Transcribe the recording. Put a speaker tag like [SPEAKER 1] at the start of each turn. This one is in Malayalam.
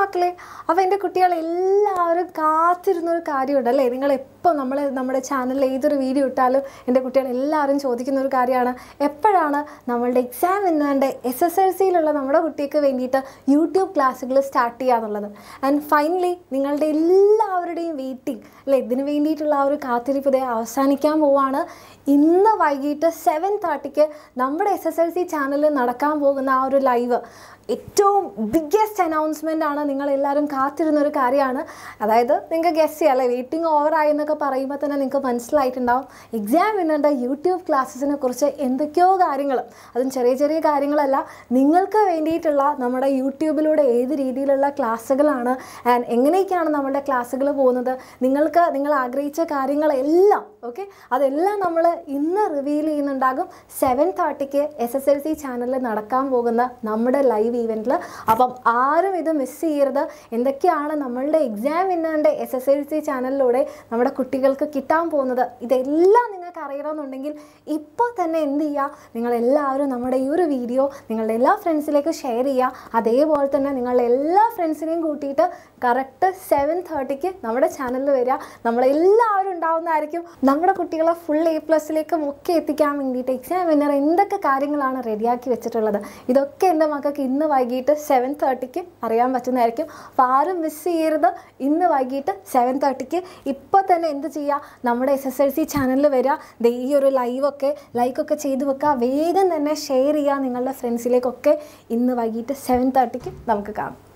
[SPEAKER 1] മക്കളെ അപ്പോൾ എൻ്റെ കുട്ടികളെല്ലാവരും കാത്തിരുന്നൊരു കാര്യമുണ്ട് അല്ലേ നിങ്ങൾ നമ്മൾ നമ്മുടെ ചാനലിൽ ഏതൊരു വീഡിയോ ഇട്ടാലും എൻ്റെ കുട്ടികളെല്ലാവരും ചോദിക്കുന്ന ഒരു കാര്യമാണ് എപ്പോഴാണ് നമ്മളുടെ എക്സാം എന്നാണ്ട് എസ് എസ് എൽ സിയിലുള്ള നമ്മുടെ കുട്ടിക്ക് വേണ്ടിയിട്ട് യൂട്യൂബ് ക്ലാസ്സുകൾ സ്റ്റാർട്ട് ചെയ്യുക എന്നുള്ളത് ആൻഡ് ഫൈനലി നിങ്ങളുടെ എല്ലാവരുടെയും വെയിറ്റിംഗ് അല്ലേ ഇതിന് വേണ്ടിയിട്ടുള്ള ആ ഒരു കാത്തിരിപ്പ് ഇതേ അവസാനിക്കാൻ പോവാണ് ഇന്ന് വൈകിട്ട് സെവൻ തേർട്ടിക്ക് നമ്മുടെ എസ് എസ് എൽ സി ചാനലിൽ നടക്കാൻ പോകുന്ന ആ ഒരു ലൈവ് ഏറ്റവും ബിഗ്ഗസ്റ്റ് അനൗൺസ്മെൻ്റ് ആണ് നിങ്ങളെല്ലാവരും കാത്തിരുന്ന ഒരു കാര്യമാണ് അതായത് നിങ്ങൾക്ക് ഗസ് ചെയ്യാമല്ലേ വെയിറ്റിംഗ് ഓവറായി എന്നൊക്കെ പറയുമ്പോൾ തന്നെ നിങ്ങൾക്ക് മനസ്സിലായിട്ടുണ്ടാവും എക്സാം വിന്നേണ്ട യൂട്യൂബ് ക്ലാസ്സസിനെ കുറിച്ച് എന്തൊക്കെയോ കാര്യങ്ങൾ അതും ചെറിയ ചെറിയ കാര്യങ്ങളല്ല നിങ്ങൾക്ക് വേണ്ടിയിട്ടുള്ള നമ്മുടെ യൂട്യൂബിലൂടെ ഏത് രീതിയിലുള്ള ക്ലാസ്സുകളാണ് ആൻഡ് എങ്ങനെയൊക്കെയാണ് നമ്മുടെ ക്ലാസ്സുകൾ പോകുന്നത് നിങ്ങൾക്ക് നിങ്ങൾ ആഗ്രഹിച്ച കാര്യങ്ങളെല്ലാം ഓക്കെ അതെല്ലാം നമ്മൾ ഇന്ന് റിവീൽ ചെയ്യുന്നുണ്ടാകും സെവൻ തേർട്ടിക്ക് എസ് എസ് എൽ സി ചാനലിൽ നടക്കാൻ പോകുന്ന നമ്മുടെ ലൈവ് ഈവെൻറ്റിൽ അപ്പം ആരും ഇത് മിസ് ചെയ്യരുത് എന്തൊക്കെയാണ് നമ്മളുടെ എക്സാം ഇന്നറിൻ്റെ എസ് എസ് എൽ സി ചാനലിലൂടെ നമ്മുടെ കുട്ടികൾക്ക് കിട്ടാൻ പോകുന്നത് ഇതെല്ലാം നിങ്ങൾക്ക് അറിയണമെന്നുണ്ടെങ്കിൽ ഇപ്പോൾ തന്നെ എന്ത് ചെയ്യുക നിങ്ങളെല്ലാവരും നമ്മുടെ ഈ ഒരു വീഡിയോ നിങ്ങളുടെ എല്ലാ ഫ്രണ്ട്സിലേക്ക് ഷെയർ ചെയ്യുക അതേപോലെ തന്നെ നിങ്ങളുടെ എല്ലാ ഫ്രണ്ട്സിനെയും കൂട്ടിയിട്ട് കറക്റ്റ് സെവൻ തേർട്ടിക്ക് നമ്മുടെ ചാനലിൽ വരിക നമ്മളെല്ലാവരും ഉണ്ടാവുന്നതായിരിക്കും നമ്മുടെ കുട്ടികളെ ഫുൾ എ പ്ലസിലേക്കും ഒക്കെ എത്തിക്കാൻ വേണ്ടിയിട്ട് എക്സാം വിന്നർ എന്തൊക്കെ കാര്യങ്ങളാണ് റെഡിയാക്കി വെച്ചിട്ടുള്ളത് ഇതൊക്കെ എൻ്റെ മക്കൾക്ക് ഇന്ന് വൈകിട്ട് സെവൻ തേർട്ടിക്ക് അറിയാൻ പറ്റുന്ന ചെയ്യുന്നതായിരിക്കും അപ്പോൾ ആരും മിസ് ചെയ്യരുത് ഇന്ന് വൈകിട്ട് സെവൻ തേർട്ടിക്ക് ഇപ്പോൾ തന്നെ എന്ത് ചെയ്യുക നമ്മുടെ എസ് എസ് എൽ സി ചാനലിൽ വരിക ദേ ഈ ഒരു ലൈവൊക്കെ ലൈക്കൊക്കെ ചെയ്ത് വെക്കുക വേഗം തന്നെ ഷെയർ ചെയ്യുക നിങ്ങളുടെ ഫ്രണ്ട്സിലേക്കൊക്കെ ഇന്ന് വൈകിട്ട് സെവൻ തേർട്ടിക്ക് നമുക്ക് കാണാം